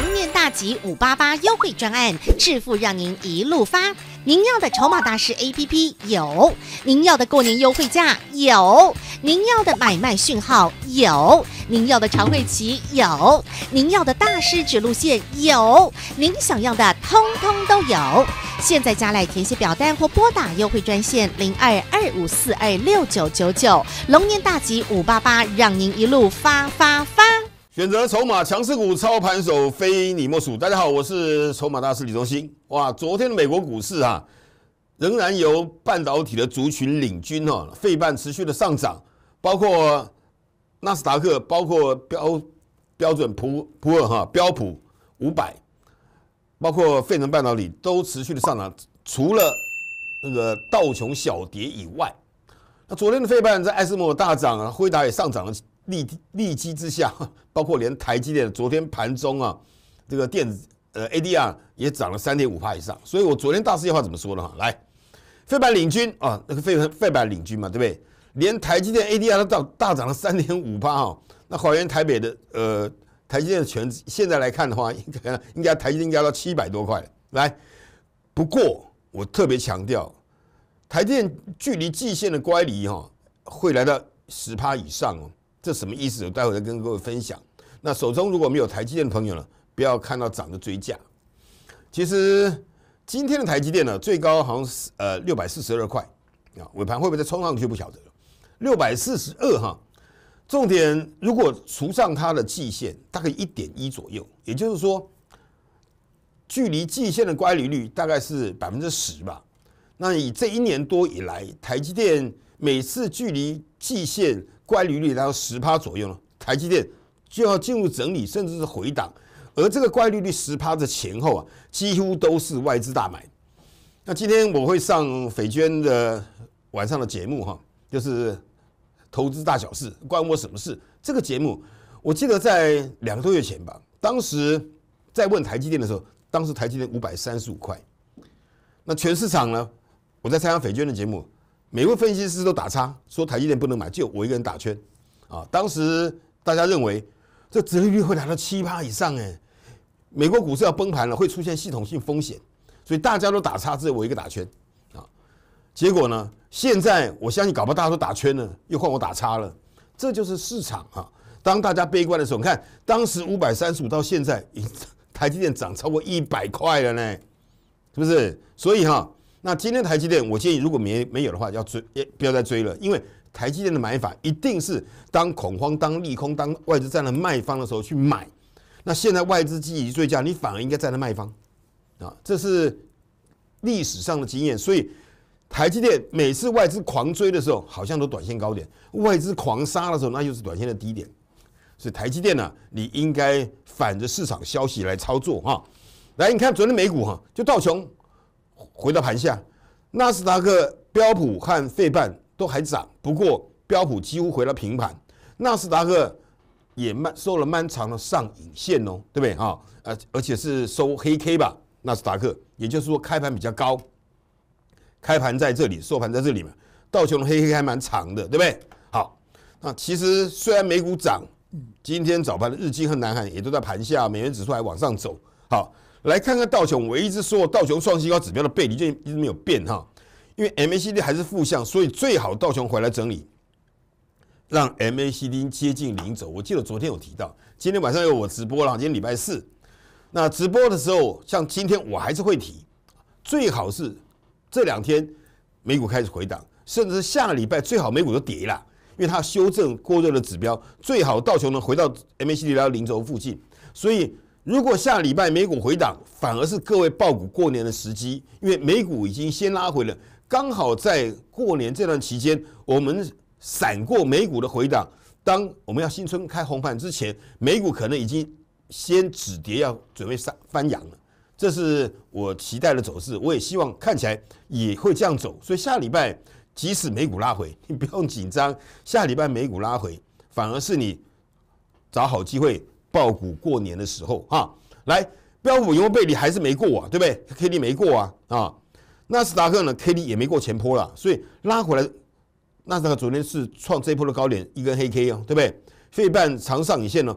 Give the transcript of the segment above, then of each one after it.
龙年大吉五八八优惠专案，致富让您一路发。您要的筹码大师 APP 有，您要的过年优惠价有，您要的买卖讯号有，您要的长会旗有，您要的大师指路线有，您想要的通通都有。现在加来填写表单或拨打优惠专线零二二五四二六九九九，龙年大吉五八八，让您一路发发发。选择筹码强势股，操盘手非你莫属。大家好，我是筹码大师李忠兴。哇，昨天的美国股市啊，仍然由半导体的族群领军哦，费半持续的上涨，包括纳斯达克，包括标标准普普尔哈标普五百，包括费能半导体都持续的上涨，除了那个道琼小跌以外，那昨天的费半在艾斯摩大涨啊，辉达也上涨了。利利基之下，包括连台积电昨天盘中啊，这个电子呃 ADR 也涨了三点五帕以上。所以我昨天大师的话怎么说呢？哈，来，费板领军啊，那个费费板领军嘛，对不对？连台积电 ADR 都到大涨了三点五帕啊。那还原台北的呃台积电的全，现在来看的话，应该应该台积电该到七百多块。来，不过我特别强调，台电距离季线的乖离哈，会来到十趴以上哦。这什么意思？待会再跟各位分享。那手中如果没有台积电的朋友呢，不要看到涨就追价。其实今天的台积电呢，最高好像是呃六百四十二块啊，尾盘会不会再冲上去不晓得。六百四十二哈，重点如果除上它的季线，大概一点一左右，也就是说，距离季线的乖离率大概是百分之十吧。那以这一年多以来，台积电每次距离季线乖离率达到十趴左右呢，台积电就要进入整理，甚至是回档。而这个乖离率十趴的前后啊，几乎都是外资大买。那今天我会上匪娟的晚上的节目哈，就是投资大小事，关我什么事？这个节目我记得在两个多月前吧，当时在问台积电的时候，当时台积电五百三十五块，那全市场呢？我在参加匪娟的节目，每位分析师都打叉，说台积电不能买，就我一个人打圈，啊，当时大家认为这利率会达到七八以上，哎，美国股市要崩盘了，会出现系统性风险，所以大家都打叉，只有我一个打圈，啊，结果呢，现在我相信搞不好大家都打圈了，又换我打叉了，这就是市场啊。当大家悲观的时候，你看当时五百三十五到现在，台积电涨超过一百块了呢，是不是？所以哈。那今天台积电，我建议如果没没有的话，要追，也不要再追了，因为台积电的买法一定是当恐慌、当利空、当外资站在卖方的时候去买。那现在外资积极追加，你反而应该站在卖方啊，这是历史上的经验。所以台积电每次外资狂追的时候，好像都短线高点；外资狂杀的时候，那就是短线的低点。所以台积电呢，你应该反着市场消息来操作哈。来，你看昨天美股哈，就道琼。回到盘下，纳斯达克、标普和费半都还涨，不过标普几乎回到平盘，纳斯达克也慢收了漫长的上影线哦，对不对啊？而而且是收黑 K 吧？纳斯达克，也就是说开盘比较高，开盘在这里，收盘在这里嘛。道琼的黑 K 还蛮长的，对不对？好，那其实虽然美股涨，今天早盘的日经和南韩也都在盘下，美元指数还往上走，好。来看看道琼，我一直说道琼创新高指标的背离就一直没有变哈，因为 MACD 还是负向，所以最好道琼回来整理，让 MACD 接近零轴。我记得昨天有提到，今天晚上有我直播了，今天礼拜四，那直播的时候，像今天我还是会提，最好是这两天美股开始回档，甚至下下礼拜最好美股都跌了，因为它修正过热的指标，最好道琼能回到 MACD 来到零轴附近，所以。如果下礼拜美股回档，反而是各位爆股过年的时机，因为美股已经先拉回了，刚好在过年这段期间，我们闪过美股的回档，当我们要新春开红盘之前，美股可能已经先止跌，要准备上翻阳了。这是我期待的走势，我也希望看起来也会这样走。所以下礼拜即使美股拉回，你不用紧张。下礼拜美股拉回，反而是你找好机会。爆股过年的时候啊，来标普永和背离还是没过啊，对不对？K D 没过啊，啊，纳斯达克呢 K D 也没过前坡了，所以拉回来，纳斯达克昨天是创这一波的高点一根黑 K 哦，对不对？费半长上影线呢，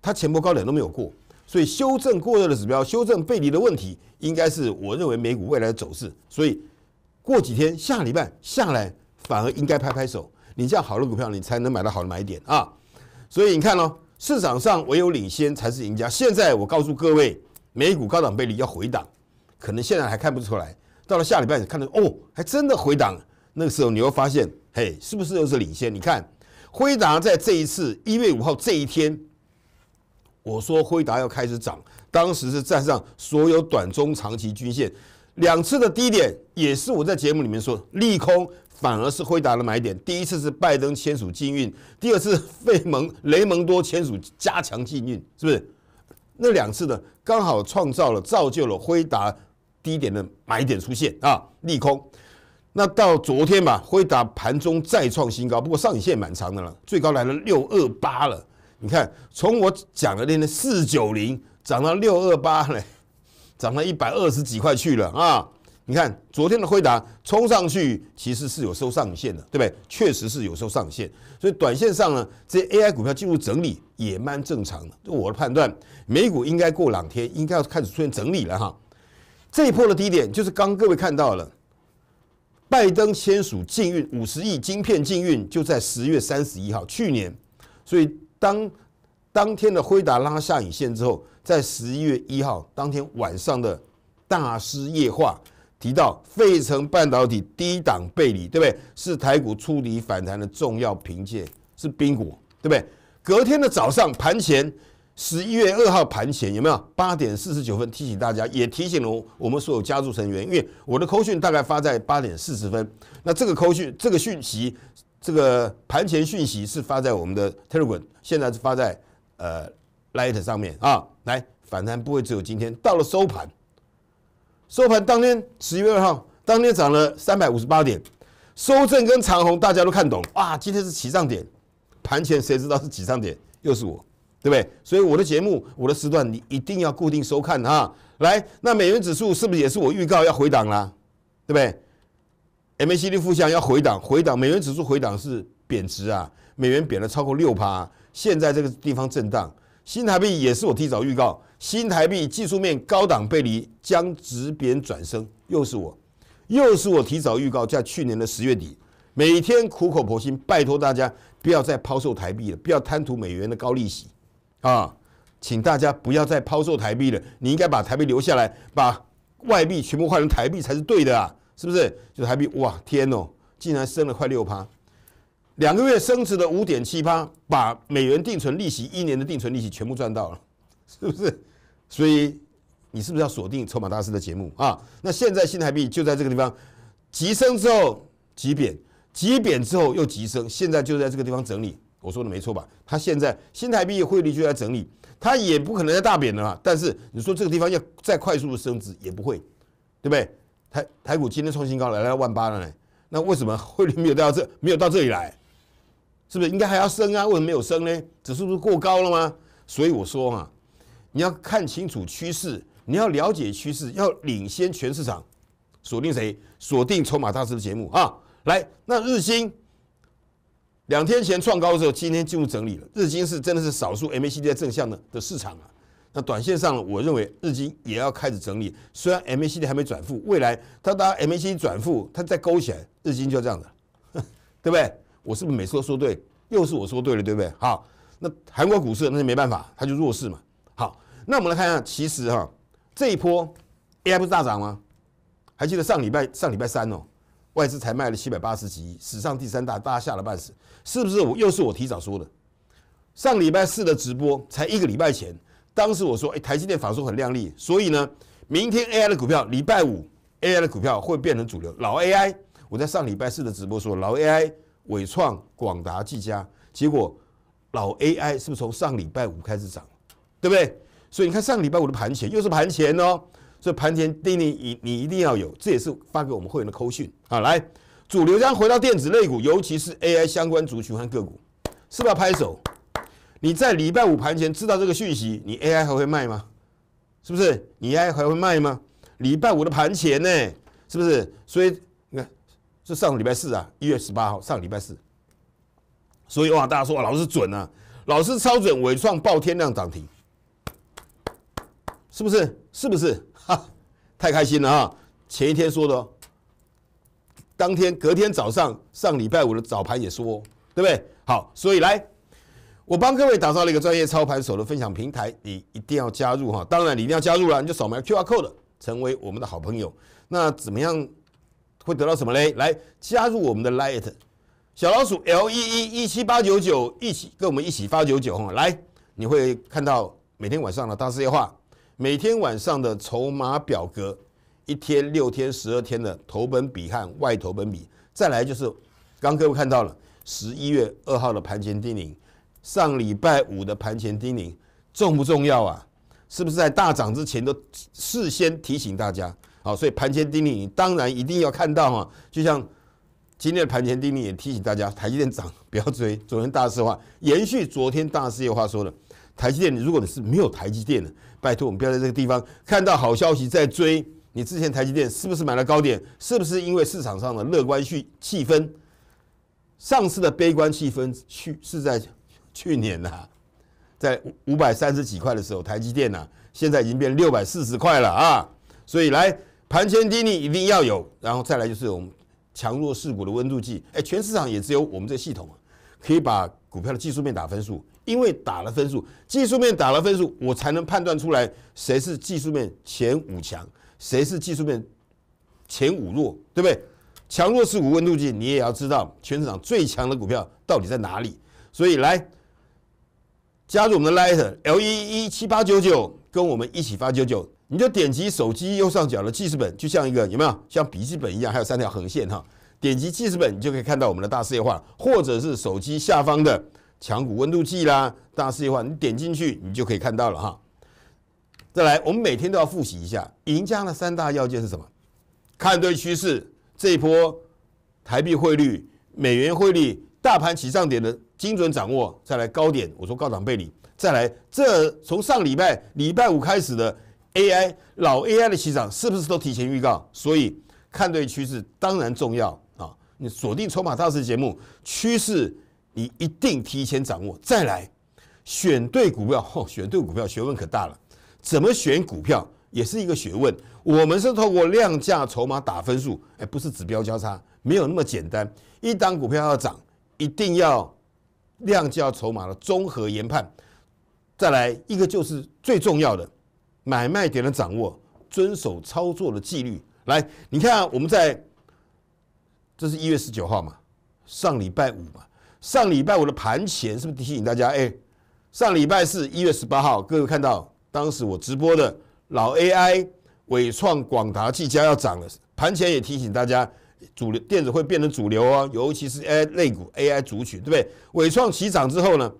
它前波高点都没有过，所以修正过热的指标，修正背离的问题，应该是我认为美股未来的走势。所以过几天下礼拜下来，反而应该拍拍手，你这样好的股票，你才能买到好的买点啊。所以你看哦。市场上唯有领先才是赢家。现在我告诉各位，美股高档背离要回档，可能现在还看不出来，到了下礼拜你看到哦，还真的回档。那个时候你会发现，嘿，是不是又是领先？你看辉达在这一次一月五号这一天，我说辉达要开始涨，当时是站上所有短、中、长期均线。两次的低点也是我在节目里面说，利空反而是辉达的买点。第一次是拜登签署禁运，第二次费蒙雷蒙多签署加强禁运，是不是？那两次呢，刚好创造了、造就了辉达低点的买点出现啊，利空。那到昨天吧，辉达盘中再创新高，不过上影线蛮长的了，最高来了六二八了。你看，从我讲的那那四九零涨到六二八嘞。涨到一百二十几块去了啊！你看昨天的回答冲上去，其实是有收上限的，对不对？确实是有收上限，所以短线上呢，这 AI 股票进入整理也蛮正常的。我的判断，美股应该过两天应该要开始出现整理了哈。这一波的低点就是刚各位看到了，拜登签署禁运五十亿晶片禁运就在十月三十一号，去年，所以当。当天的辉达拉下影线之后，在十一月一号当天晚上的大师夜话提到，费城半导体低档背离，对不对？是台股触底反弹的重要凭借，是冰股，对不对？隔天的早上盘前，十一月二号盘前有没有八点四十九分提醒大家？也提醒了我们所有家族成员，因为我的扣讯大概发在八点四十分。那这个扣讯，这个讯息，这个盘前讯息是发在我们的 Telegram，现在是发在。呃，light 上面啊，来反弹不会只有今天，到了收盘，收盘当天十一月二号，当天涨了三百五十八点，收正跟长红大家都看懂哇，今天是起涨点，盘前谁知道是起涨点，又是我，对不对？所以我的节目，我的时段你一定要固定收看哈。来，那美元指数是不是也是我预告要回档啦？对不对？MACD 负向要回档，回档美元指数回档是贬值啊，美元贬了超过六趴。现在这个地方震荡，新台币也是我提早预告，新台币技术面高档背离将直贬转升，又是我，又是我提早预告，在去年的十月底，每天苦口婆心拜托大家不要再抛售台币了，不要贪图美元的高利息，啊，请大家不要再抛售台币了，你应该把台币留下来，把外币全部换成台币才是对的啊，是不是？就是台币，哇，天哦，竟然升了快六趴。两个月升值的五点七八，把美元定存利息一年的定存利息全部赚到了，是不是？所以你是不是要锁定《筹码大师》的节目啊？那现在新台币就在这个地方，急升之后急贬，急贬之后又急升，现在就在这个地方整理。我说的没错吧？它现在新台币汇率就在整理，它也不可能再大贬的啦。但是你说这个地方要再快速的升值也不会，对不对？台台股今天创新高，来到万八了呢。那为什么汇率没有到这，没有到这里来？是不是应该还要升啊？为什么没有升呢？指数不是过高了吗？所以我说啊，你要看清楚趋势，你要了解趋势，要领先全市场。锁定谁？锁定《筹码大师》的节目啊！来，那日经两天前创高的时候，今天进入整理了。日经是真的是少数 MACD 在正向的的市场啊。那短线上，我认为日经也要开始整理。虽然 MACD 还没转负，未来它当 MACD 转负，它再勾起来，日经就这样的，对不对？我是不是每次都说对？又是我说对了，对不对？好，那韩国股市那就没办法，它就弱势嘛。好，那我们来看一下，其实哈，这一波 AI 不是大涨吗？还记得上礼拜上礼拜三哦，外资才卖了七百八十几亿，史上第三大，大家吓了半死。是不是我又是我提早说的？上礼拜四的直播才一个礼拜前，当时我说，哎，台积电法说很亮丽，所以呢，明天 AI 的股票，礼拜五 AI 的股票会变成主流。老 AI，我在上礼拜四的直播说，老 AI。伟创、广达、技嘉，结果老 AI 是不是从上礼拜五开始涨，对不对？所以你看上礼拜五的盘前，又是盘前哦，以盘前叮咛你你一定要有，这也是发给我们会员的扣讯啊。来，主流将回到电子类股，尤其是 AI 相关族群和个股，是不是要拍手？你在礼拜五盘前知道这个讯息，你 AI 还会卖吗？是不是？AI 你还会卖吗？礼拜五的盘前呢，是不是？所以。是上礼拜四啊，一月十八号上礼拜四，所以哇，大家说老师准啊，老师超准，伟创爆天量涨停，是不是？是不是？哈，太开心了啊！前一天说的，当天隔天早上上礼拜五的早盘也说，对不对？好，所以来我帮各位打造了一个专业操盘手的分享平台，你一定要加入哈！当然你一定要加入了，你就扫描 QR Code 成为我们的好朋友。那怎么样？会得到什么嘞？来加入我们的 l i g h t 小老鼠 L 一一一七八九九，一起跟我们一起八九九哈。来，你会看到每天晚上的大事业化，每天晚上的筹码表格，一天、六天、十二天的投本比和外投本比。再来就是，刚各位看到了十一月二号的盘前叮咛，上礼拜五的盘前叮咛，重不重要啊？是不是在大涨之前都事先提醒大家？好，所以盘前定力你当然一定要看到哈，就像今天的盘前定力也提醒大家，台积电涨不要追。昨天大势话延续昨天大势的话说的，台积电，如果你是没有台积电的，拜托我们不要在这个地方看到好消息再追。你之前台积电是不是买了高点？是不是因为市场上的乐观气气氛？上次的悲观气氛去是在去年呐，在五百三十几块的时候，台积电呐，现在已经变六百四十块了啊，所以来。盘前低密一定要有，然后再来就是我们强弱势股的温度计。哎，全市场也只有我们这系统，可以把股票的技术面打分数，因为打了分数，技术面打了分数，我才能判断出来谁是技术面前五强，谁是技术面前五弱，对不对？强弱势股温度计，你也要知道全市场最强的股票到底在哪里。所以来加入我们的 l i t L 一一七八九九，跟我们一起发九九。你就点击手机右上角的记事本，就像一个有没有像笔记本一样，还有三条横线哈。点击记事本，你就可以看到我们的大事业化，或者是手机下方的强股温度计啦。大事业化，你点进去，你就可以看到了哈。再来，我们每天都要复习一下，赢家的三大要件是什么？看对趋势，这一波台币汇率、美元汇率、大盘起涨点的精准掌握。再来高点，我说高涨背离。再来，这从上礼拜礼拜五开始的。AI 老 AI 的起涨是不是都提前预告？所以看对趋势当然重要啊！你锁定筹码大师节目，趋势你一定提前掌握。再来，选对股票，选对股票学问可大了。怎么选股票也是一个学问。我们是透过量价筹码打分数，哎，不是指标交叉，没有那么简单。一档股票要涨，一定要量价筹码的综合研判。再来一个就是最重要的。买卖点的掌握，遵守操作的纪律。来，你看我们在，这是一月十九号嘛，上礼拜五嘛，上礼拜五的盘前是不是提醒大家？哎，上礼拜四一月十八号，各位看到当时我直播的，老 AI、伟创、广达、技嘉要涨了。盘前也提醒大家，主流电子会变成主流哦，尤其是 A 类股 AI 主群，对不对？伟创起涨之后呢？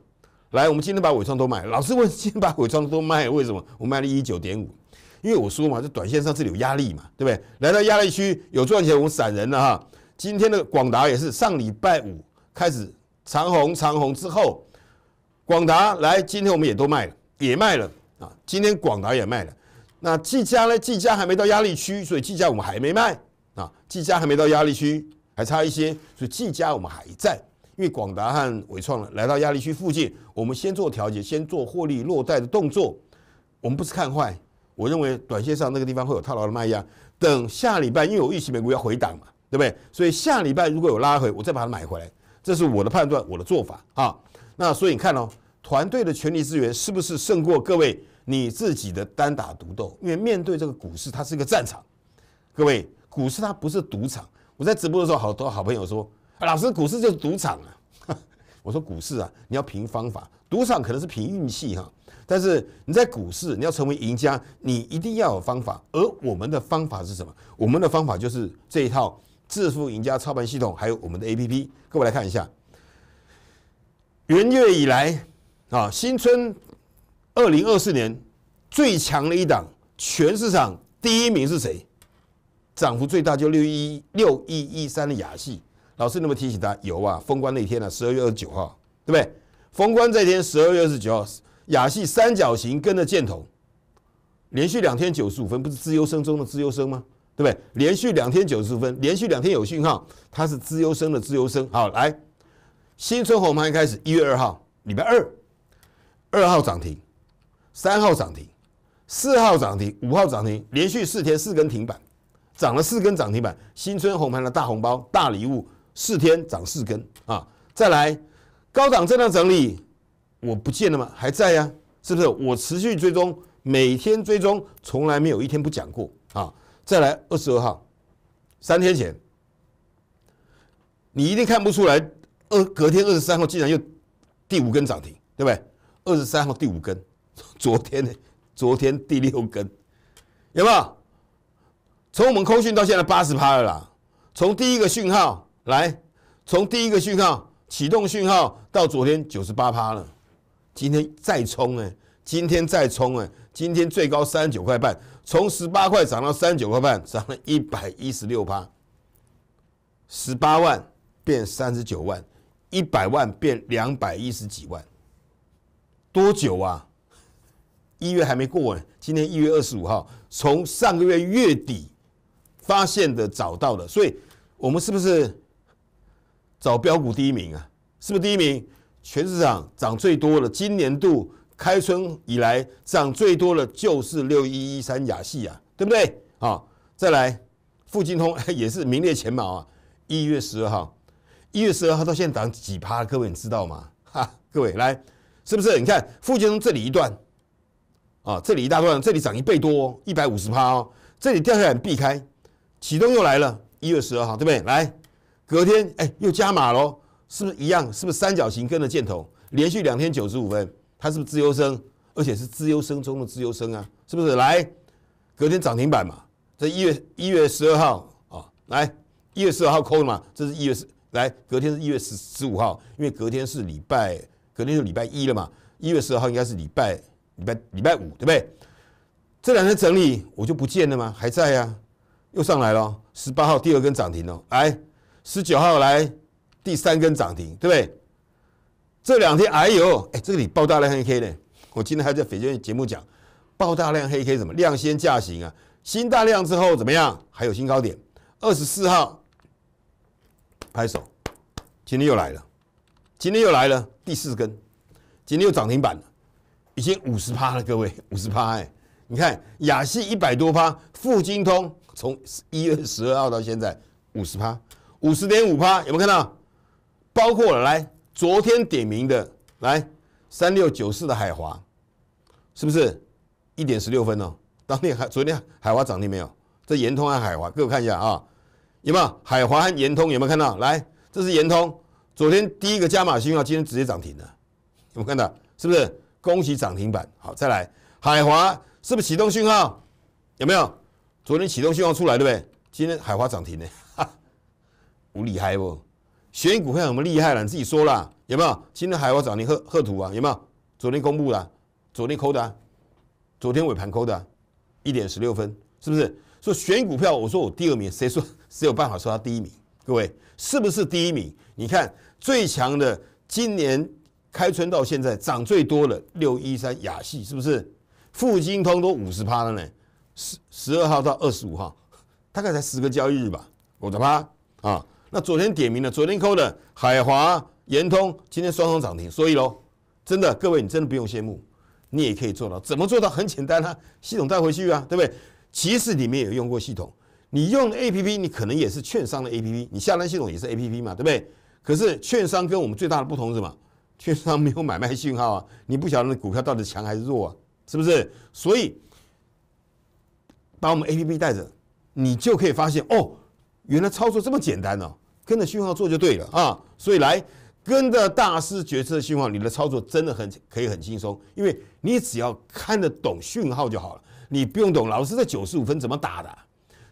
来，我们今天把伟创都卖。老师问今天把伟创都卖，为什么？我卖了一九点五，因为我说嘛，这短线上这里有压力嘛，对不对？来到压力区有赚钱，我们闪人了哈。今天的广达也是上礼拜五开始长红长红之后，广达来今天我们也都卖了，也卖了啊。今天广达也卖了，那技嘉呢？技嘉还没到压力区，所以技嘉我们还没卖啊。技嘉还没到压力区，还差一些，所以技嘉我们还在。因为广达和伟创来到压力区附近，我们先做调节，先做获利落袋的动作。我们不是看坏，我认为短线上那个地方会有套牢的卖压。等下礼拜，因为我预期美股要回档嘛，对不对？所以下礼拜如果有拉回，我再把它买回来。这是我的判断，我的做法啊。那所以你看哦，团队的权力资源是不是胜过各位你自己的单打独斗？因为面对这个股市，它是一个战场。各位，股市它不是赌场。我在直播的时候，好多好朋友说。啊、老师，股市就是赌场啊！我说股市啊，你要凭方法，赌场可能是凭运气哈，但是你在股市，你要成为赢家，你一定要有方法。而我们的方法是什么？我们的方法就是这一套致富赢家操盘系统，还有我们的 A P P。各位来看一下，元月以来啊，新春二零二四年最强的一档，全市场第一名是谁？涨幅最大就六一六一一三的雅戏。老师有没提醒他？有啊，封关那天呢，十二月二十九号，对不对？封关这天，十二月二十九号，亚细三角形跟着箭头，连续两天九十五分，不是自由生中的自由生吗？对不对？连续两天九十五分，连续两天有讯号，它是自由生的自由生。好，来，新春红盘开始，一月二号，礼拜二，二号涨停，三号涨停，四号涨停，五号涨停，连续四天四根停板，涨了四根涨停板，新春红盘的大红包、大礼物。四天涨四根啊！再来，高档震荡整理，我不见了吗？还在呀，是不是？我持续追踪，每天追踪，从来没有一天不讲过啊！再来二十二号，三天前，你一定看不出来，二隔天二十三号竟然又第五根涨停，对不对？二十三号第五根，昨天呢？昨天第六根，有没有？从我们空讯到现在八十趴了啦，从第一个讯号。来，从第一个讯号启动讯号到昨天九十八趴了，今天再冲哎，今天再冲哎，今天最高三十九块半，从十八块涨到三十九块半，涨了一百一十六趴，十八万变三十九万，一百万变两百一十几万，多久啊？一月还没过完，今天一月二十五号，从上个月月底发现的、找到的，所以我们是不是？找标股第一名啊，是不是第一名？全市场涨最多的，今年度开春以来涨最多的就是六一一三雅戏啊，对不对？啊，再来，富金通 也是名列前茅啊。一月十二号，一月十二号到现在涨几趴？各位你知道吗？哈，各位来，是不是？你看富金通这里一段啊，这里一大段，这里涨一倍多，一百五十趴哦。这里掉下来避开，启动又来了，一月十二号，对不对？来。隔天哎，又加码喽，是不是一样？是不是三角形跟着箭头？连续两天九十五分，它是不是自由升？而且是自由升中的自由升啊，是不是？来，隔天涨停板嘛。这一月一月十二号啊，来一月十二号扣了嘛。这是一月十来，隔天是一月十十五号，因为隔天是礼拜，隔天是礼拜一了嘛。一月十二号应该是礼拜礼拜礼拜五，对不对？这两天整理我就不见了吗？还在呀，又上来了。十八号第二根涨停了，来。十九号来第三根涨停，对不对？这两天哎呦，哎这里爆大量黑 K 呢。我今天还在翡翠节目讲，爆大量黑 K 什么量先价行啊？新大量之后怎么样？还有新高点。二十四号拍手，今天又来了，今天又来了第四根，今天又涨停板了，已经五十趴了，各位五十趴哎！你看亚细一百多趴，富金通从一月十二号到现在五十趴。五十点五八有没有看到？包括了来昨天点名的，来三六九四的海华，是不是一点十六分哦？当天海昨天海华涨停没有？这延通和海华，各位看一下啊，有没有海华和延通有没有看到？来，这是延通昨天第一个加码信号，今天直接涨停了，有没有看到？是不是恭喜涨停板？好，再来海华是不是启动讯号？有没有昨天启动讯号出来对不对？今天海华涨停的。我厉害不？选股票有什很厉害了，你自己说啦，有没有？今天还要找你贺贺图啊？有没有？昨天公布的，昨天扣的，昨天尾盘扣的，一点十六分，是不是？说选股票，我说我第二名，谁说？谁有办法说他第一名？各位是不是第一名？你看最强的，今年开春到现在涨最多的六一三雅戏，是不是？富金通都五十趴了呢，十十二号到二十五号，大概才十个交易日吧，五十趴啊。那昨天点名的，昨天扣的海华、延通，今天双双涨停。所以喽，真的，各位你真的不用羡慕，你也可以做到。怎么做到？很简单啊，系统带回去啊，对不对？其实里面有用过系统，你用 A P P，你可能也是券商的 A P P，你下单系统也是 A P P 嘛，对不对？可是券商跟我们最大的不同是什么？券商没有买卖信号啊，你不晓得那股票到底强还是弱啊，是不是？所以把我们 A P P 带着，你就可以发现哦，原来操作这么简单哦。跟着讯号做就对了啊，所以来跟着大师决策讯号，你的操作真的很可以很轻松，因为你只要看得懂讯号就好了，你不用懂老师在九十五分怎么打的，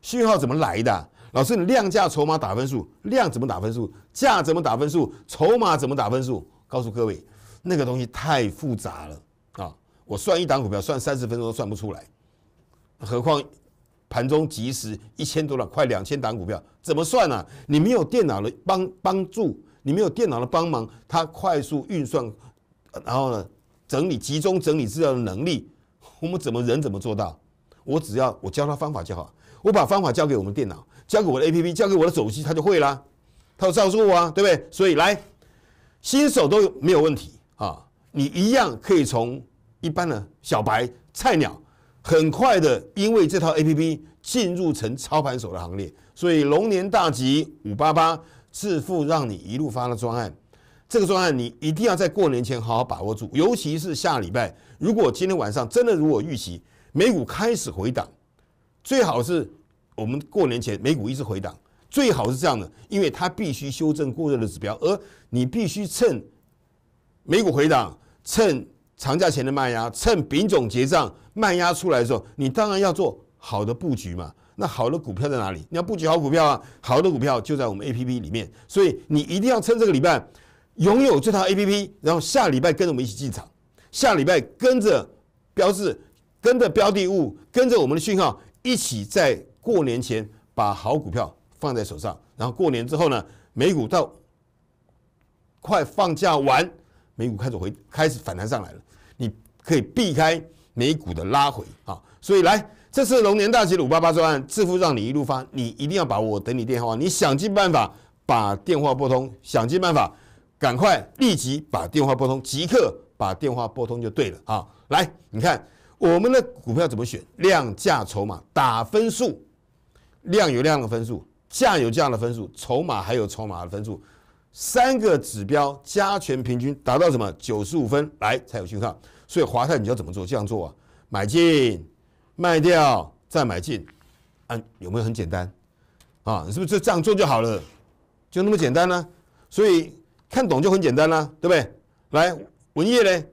讯号怎么来的，老师你量价筹码打分数，量怎么打分数，价怎么打分数，筹码怎么打分数，告诉各位，那个东西太复杂了啊，我算一档股票算三十分钟都算不出来，何况。盘中即时一千多档，快两千档股票怎么算呢？你没有电脑的帮帮助，你没有电脑的帮忙，它快速运算，然后呢，整理集中整理资料的能力，我们怎么人怎么做到？我只要我教他方法就好，我把方法交给我们电脑，交给我的 A P P，交给我的手机，他就会啦，他有照做啊，对不对？所以来，新手都没有问题啊，你一样可以从一般的小白菜鸟。很快的，因为这套 A P P 进入成操盘手的行列，所以龙年大吉五八八致富，让你一路发了专案。这个专案你一定要在过年前好好把握住，尤其是下礼拜。如果今天晚上真的如果预期美股开始回档，最好是我们过年前美股一直回档，最好是这样的，因为它必须修正过热的指标，而你必须趁美股回档，趁。长假前的卖压，趁丙种结账卖压出来的时候，你当然要做好的布局嘛。那好的股票在哪里？你要布局好股票啊！好的股票就在我们 A P P 里面，所以你一定要趁这个礼拜拥有这套 A P P，然后下礼拜跟着我们一起进场，下礼拜跟着标志，跟着标的物，跟着我们的讯号，一起在过年前把好股票放在手上，然后过年之后呢，美股到快放假完，美股开始回开始反弹上来了。可以避开美股的拉回啊，所以来这次龙年大吉的五八八专案致富让你一路发，你一定要把握，等你电话，你想尽办法把电话拨通，想尽办法赶快立即把电话拨通，即刻把电话拨通就对了啊！来，你看我们的股票怎么选？量价筹码打分数，量有量的分数，价有价的分数，筹码还有筹码的分数，三个指标加权平均达到什么？九十五分来才有信号。所以华泰，你要怎么做？这样做啊，买进，卖掉，再买进，啊，有没有很简单？啊，是不是就这样做就好了？就那么简单呢？所以看懂就很简单啦，对不对？来，文业呢，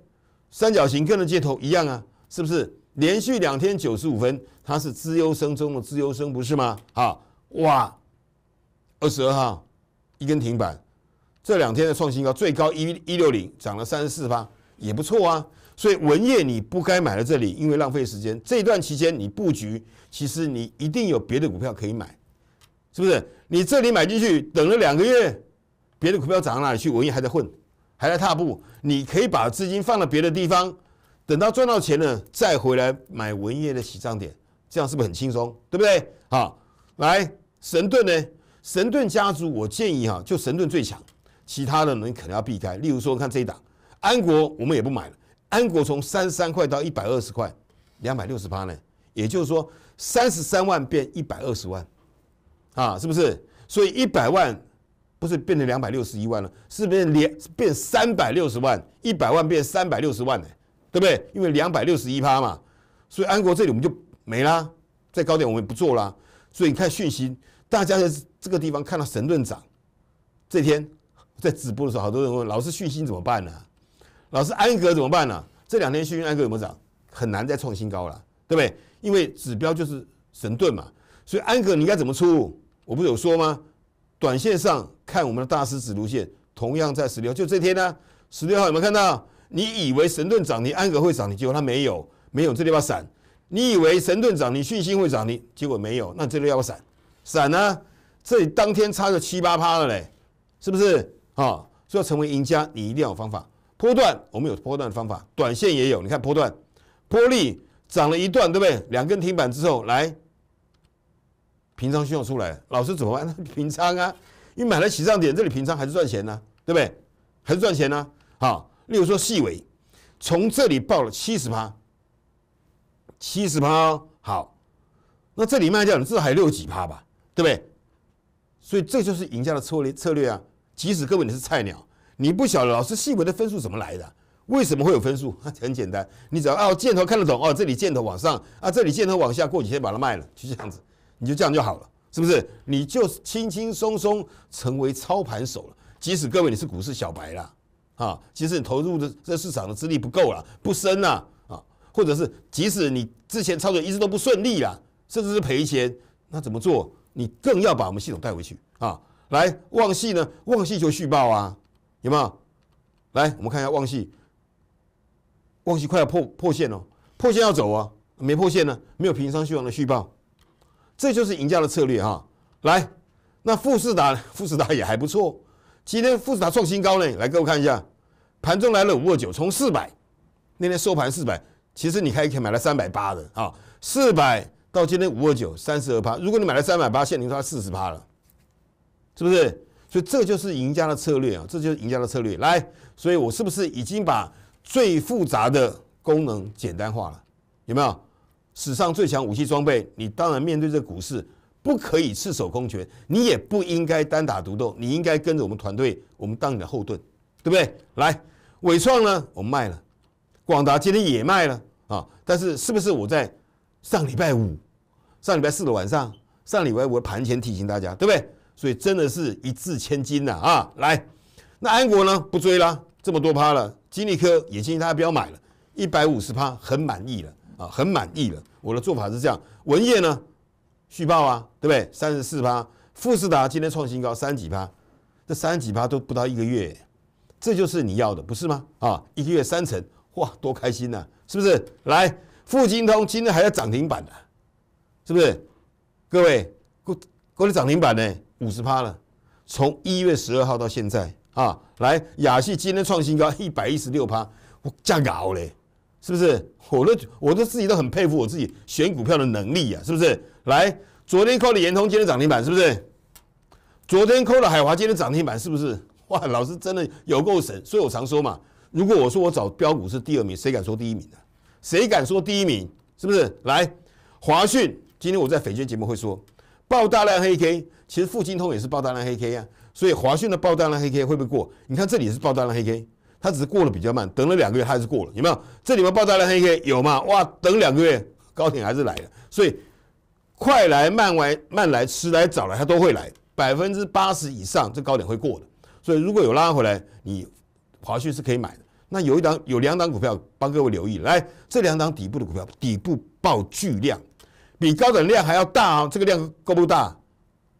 三角形跟那接头一样啊，是不是？连续两天九十五分，它是资优生中的资优生，不是吗？好哇，二十二号一根停板，这两天的创新高，最高一一六零，涨了三十四发，也不错啊。所以文业你不该买在这里，因为浪费时间。这段期间你布局，其实你一定有别的股票可以买，是不是？你这里买进去，等了两个月，别的股票涨到哪里去？文业还在混，还在踏步。你可以把资金放到别的地方，等到赚到钱了再回来买文业的起涨点，这样是不是很轻松？对不对？好，来神盾呢？神盾家族我建议哈，就神盾最强，其他的你可能要避开。例如说看这一档安国，我们也不买了。安国从三十三块到一百二十块，两百六十八呢，也就是说三十三万变一百二十万，啊，是不是？所以一百万不是变成两百六十一万了，是变两变三百六十万，一百万变三百六十万呢，对不对？因为两百六十一趴嘛，所以安国这里我们就没啦，在高点我们不做啦。所以你看讯息，大家在这个地方看到神盾涨，这天在直播的时候，好多人问老师讯息怎么办呢？老师，安格怎么办呢？这两天讯安格有没有涨？很难再创新高了，对不对？因为指标就是神盾嘛，所以安格你应该怎么出？我不是有说吗？短线上看，我们的大师指路线同样在十六就这天呢。十六号有没有看到？你以为神盾涨，你安格会涨，你结果它没有，没有这里方闪。你以为神盾涨，你讯息会涨，你结果没有，那这里要不要闪？伞呢？这里当天差个七八趴了嘞，是不是？啊，所以要成为赢家，你一定要有方法。波段我们有波段的方法，短线也有。你看波段，波利涨了一段，对不对？两根停板之后来平仓需要出来。老师怎么办？平仓啊！因为买了起涨点，这里平仓还是赚钱呢，对不对？还是赚钱呢。好，例如说细尾，从这里爆了七十趴，七十趴好。那这里卖掉，你少还六几趴吧？对不对？所以这就是赢家的策略策略啊！即使各位你是菜鸟。你不晓得老师细微的分数怎么来的？为什么会有分数？很简单，你只要哦箭头看得懂哦，这里箭头往上啊，这里箭头往下，过几天把它卖了，就这样子，你就这样就好了，是不是？你就轻轻松松成为操盘手了。即使各位你是股市小白啦，啊，即使你投入的这市场的资历不够了，不深呐，啊，或者是即使你之前操作一直都不顺利啦，甚至是赔钱，那怎么做？你更要把我们系统带回去啊，来望气呢？望气就续报啊。有没有？来，我们看一下旺系，旺系快要破破线了，破线要走啊，没破线呢，没有平仓续航的续报，这就是赢家的策略哈。来，那富士达，富士达也还不错，今天富士达创新高呢，来各位看一下，盘中来了五二九，从四百，那天收盘四百，其实你开一以买了三百八的啊，四百到今天五二九，三十二趴，如果你买了三百八，现在龄差四十趴了，是不是？所以这就是赢家的策略啊！这就是赢家的策略。来，所以我是不是已经把最复杂的功能简单化了？有没有史上最强武器装备？你当然面对这股市，不可以赤手空拳，你也不应该单打独斗，你应该跟着我们团队，我们当你的后盾，对不对？来，伟创呢，我们卖了；广达今天也卖了啊！但是是不是我在上礼拜五、上礼拜四的晚上、上礼拜五的盘前提醒大家，对不对？所以真的是一字千金呐啊！来，那安国呢不追了，这么多趴了。金利科也建议大家不要买了，一百五十趴，很满意了啊，很满意了。我的做法是这样，文业呢续报啊，对不对？三十四趴，富士达今天创新高三几趴，这三几趴都不到一个月，这就是你要的不是吗？啊，一个月三成，哇，多开心呐，是不是？来，富金通今天还要涨停板啊，是不是？各位过过了涨停板呢？五十趴了，从一月十二号到现在啊，来亚细今天创新高一百一十六趴，我这样搞嘞，是不是？我都我都自己都很佩服我自己选股票的能力呀，是不是？来，昨天扣了延通，今天涨停板，是不是？昨天扣了海华，今天涨停板，是不是？哇，老师真的有够神，所以我常说嘛，如果我说我找标股是第二名，谁敢说第一名呢？谁敢说第一名？是不是？来，华讯，今天我在翡翠节目会说。爆大量黑 K，其实富金通也是爆大量黑 K 啊，所以华讯的爆大量黑 K 会不会过？你看这里是爆大量黑 K，它只是过得比较慢，等了两个月它还是过了，有没有？这里面爆大量黑 K 有吗？哇，等两个月高点还是来了，所以快来慢来慢来迟来早来它都会来，百分之八十以上这高点会过的，所以如果有拉回来，你华讯是可以买的。那有一档有两档股票帮各位留意，来这两档底部的股票底部爆巨量。比高等量还要大啊！这个量够不大？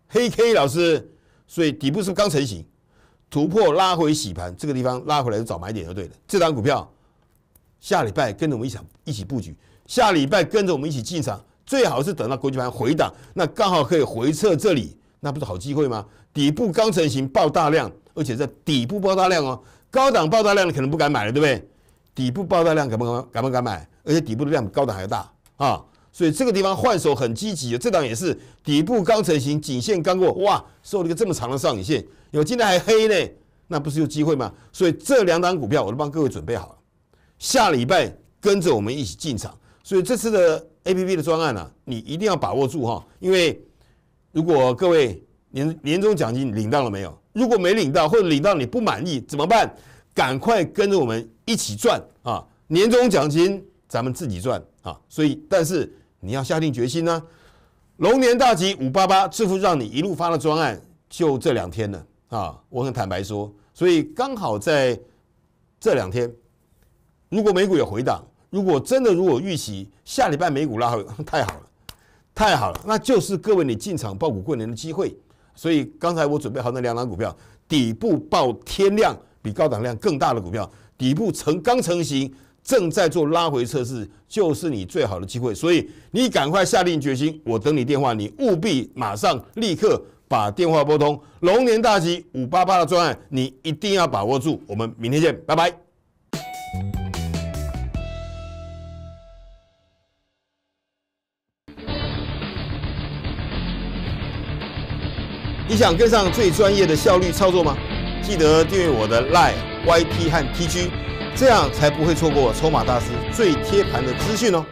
黑 K 老师，所以底部是刚成型，突破拉回洗盘，这个地方拉回来就找买点就对了。这张股票下礼拜跟着我们一起一起布局，下礼拜跟着我们一起进场，最好是等到国际盘回档，那刚好可以回撤这里，那不是好机会吗？底部刚成型爆大量，而且在底部爆大量哦，高档爆大量你可能不敢买了，对不对？底部爆大量敢不敢敢不敢买？而且底部的量比高档还要大啊！所以这个地方换手很积极，这档也是底部刚成型，颈线刚过，哇，收了一个这么长的上影线，有今天还黑呢，那不是有机会吗？所以这两档股票我都帮各位准备好了，下礼拜跟着我们一起进场。所以这次的 A P P 的专案呢，你一定要把握住哈，因为如果各位年年终奖金领到了没有？如果没领到或者领到你不满意怎么办？赶快跟着我们一起赚啊！年终奖金咱们自己赚啊！所以但是。你要下定决心呢，龙年大吉五八八致富让你一路发的专案就这两天了啊！我很坦白说，所以刚好在这两天，如果美股有回档，如果真的如果预期下礼拜美股拉回，太好了，太好了，那就是各位你进场爆股过年的机会。所以刚才我准备好那两档股票，底部爆天量，比高档量更大的股票，底部成刚成型。正在做拉回测试，就是你最好的机会，所以你赶快下定决心，我等你电话，你务必马上立刻把电话拨通。龙年大吉，五八八的专案，你一定要把握住。我们明天见，拜拜。你想跟上最专业的效率操作吗？记得订阅我的 Line、y t 和 TG。这样才不会错过抽码大师最贴盘的资讯哦。